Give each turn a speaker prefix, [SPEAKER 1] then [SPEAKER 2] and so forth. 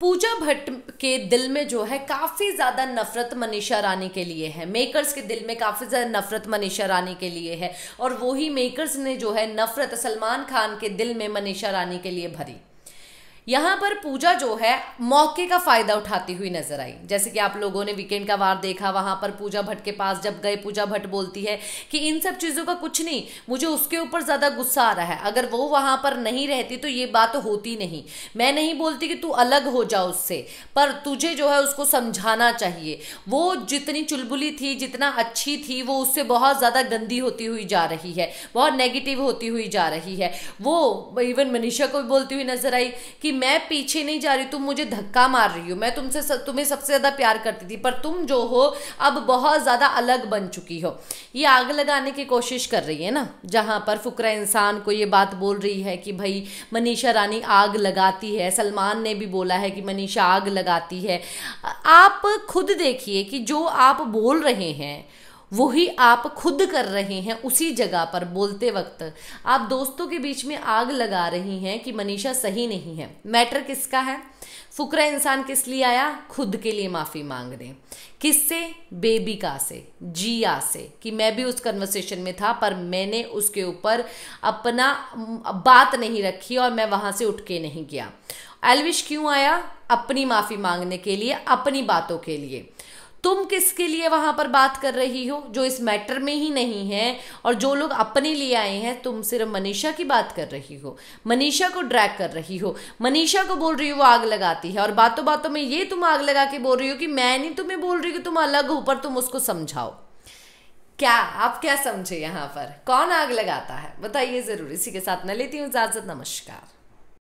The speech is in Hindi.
[SPEAKER 1] पूजा भट्ट के दिल में जो है काफ़ी ज़्यादा नफरत मनीषा रानी के लिए है मेकर्स के दिल में काफ़ी ज़्यादा नफरत मनीषा रानी के लिए है और वही मेकर्स ने जो है नफरत सलमान खान के दिल में मनीषा रानी के लिए भरी यहाँ पर पूजा जो है मौके का फायदा उठाती हुई नजर आई जैसे कि आप लोगों ने वीकेंड का वार देखा वहां पर पूजा भट्ट के पास जब गए पूजा भट्ट बोलती है कि इन सब चीजों का कुछ नहीं मुझे उसके ऊपर ज्यादा गुस्सा आ रहा है अगर वो वहां पर नहीं रहती तो ये बात होती नहीं मैं नहीं बोलती कि तू अलग हो जा उससे पर तुझे जो है उसको समझाना चाहिए वो जितनी चुलबुली थी जितना अच्छी थी वो उससे बहुत ज्यादा गंदी होती हुई जा रही है बहुत नेगेटिव होती हुई जा रही है वो इवन मनीषा को भी बोलती हुई नजर आई कि मैं पीछे नहीं जा रही तुम मुझे धक्का मार रही हो मैं तुमसे तुम्हें सबसे ज़्यादा प्यार करती थी पर तुम जो हो अब बहुत ज़्यादा अलग बन चुकी हो ये आग लगाने की कोशिश कर रही है ना जहां पर फुकरा इंसान को ये बात बोल रही है कि भाई मनीषा रानी आग लगाती है सलमान ने भी बोला है कि मनीषा आग लगाती है आप खुद देखिए कि जो आप बोल रहे हैं वही आप खुद कर रहे हैं उसी जगह पर बोलते वक्त आप दोस्तों के बीच में आग लगा रही हैं कि मनीषा सही नहीं है मैटर किसका है फुकरा इंसान किस लिए आया खुद के लिए माफ़ी रहे किससे का से जिया से कि मैं भी उस कन्वर्सेशन में था पर मैंने उसके ऊपर अपना बात नहीं रखी और मैं वहाँ से उठ के नहीं गया एलविश क्यों आया अपनी माफ़ी मांगने के लिए अपनी बातों के लिए तुम किसके लिए वहां पर बात कर रही हो जो इस मैटर में ही नहीं है और जो लोग अपने लिए आए हैं तुम सिर्फ मनीषा की बात कर रही हो मनीषा को ड्रैग कर रही हो मनीषा को बोल रही हो वो आग लगाती है और बातों बातों में ये तुम आग लगा के बोल रही हो कि मैं नहीं तुम्हें बोल रही कि तुम अलग हो पर तुम उसको समझाओ क्या आप क्या समझे यहाँ पर कौन आग लगाता है बताइए जरूर इसी के साथ मैं लेती हूँ इजाजत नमस्कार